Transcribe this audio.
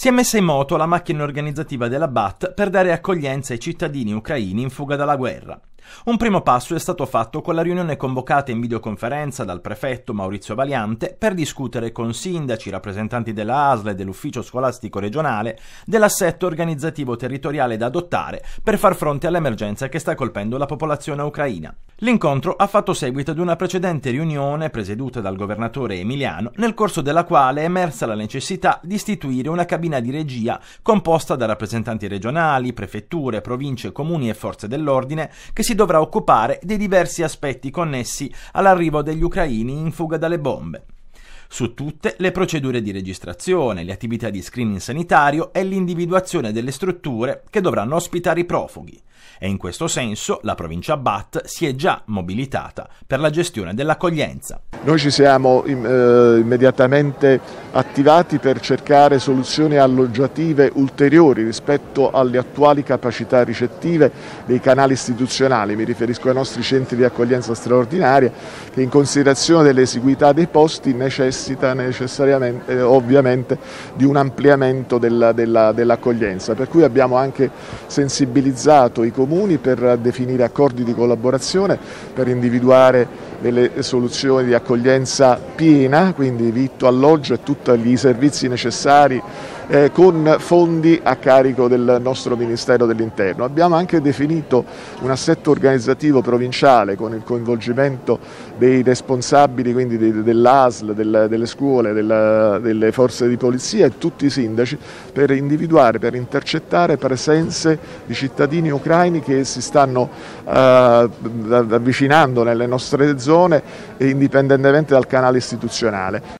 si è messa in moto la macchina organizzativa della BAT per dare accoglienza ai cittadini ucraini in fuga dalla guerra. Un primo passo è stato fatto con la riunione convocata in videoconferenza dal prefetto Maurizio Valiante per discutere con sindaci, rappresentanti della ASL e dell'ufficio scolastico regionale dell'assetto organizzativo territoriale da adottare per far fronte all'emergenza che sta colpendo la popolazione ucraina. L'incontro ha fatto seguito ad una precedente riunione presieduta dal governatore Emiliano, nel corso della quale è emersa la necessità di istituire una cabina di regia composta da rappresentanti regionali, prefetture, province, comuni e forze dell'ordine che si dovrà occupare dei diversi aspetti connessi all'arrivo degli ucraini in fuga dalle bombe su tutte le procedure di registrazione, le attività di screening sanitario e l'individuazione delle strutture che dovranno ospitare i profughi, e in questo senso la provincia BAT si è già mobilitata per la gestione dell'accoglienza. Noi ci siamo eh, immediatamente attivati per cercare soluzioni alloggiative ulteriori rispetto alle attuali capacità ricettive dei canali istituzionali, mi riferisco ai nostri centri di accoglienza straordinaria che in considerazione dell'esiguità dei posti necessita necessariamente, eh, ovviamente di un ampliamento dell'accoglienza, della, dell per cui abbiamo anche sensibilizzato i comuni per definire accordi di collaborazione, per individuare delle soluzioni di accoglienza piena, quindi vitto, alloggio e tutti gli servizi necessari eh, con fondi a carico del nostro Ministero dell'Interno. Abbiamo anche definito un assetto organizzativo provinciale con il coinvolgimento dei responsabili quindi dell'ASL, del, delle scuole, della, delle forze di polizia e tutti i sindaci per individuare, per intercettare presenze di cittadini ucraini che si stanno eh, avvicinando nelle nostre zone indipendentemente dal canale istituzionale.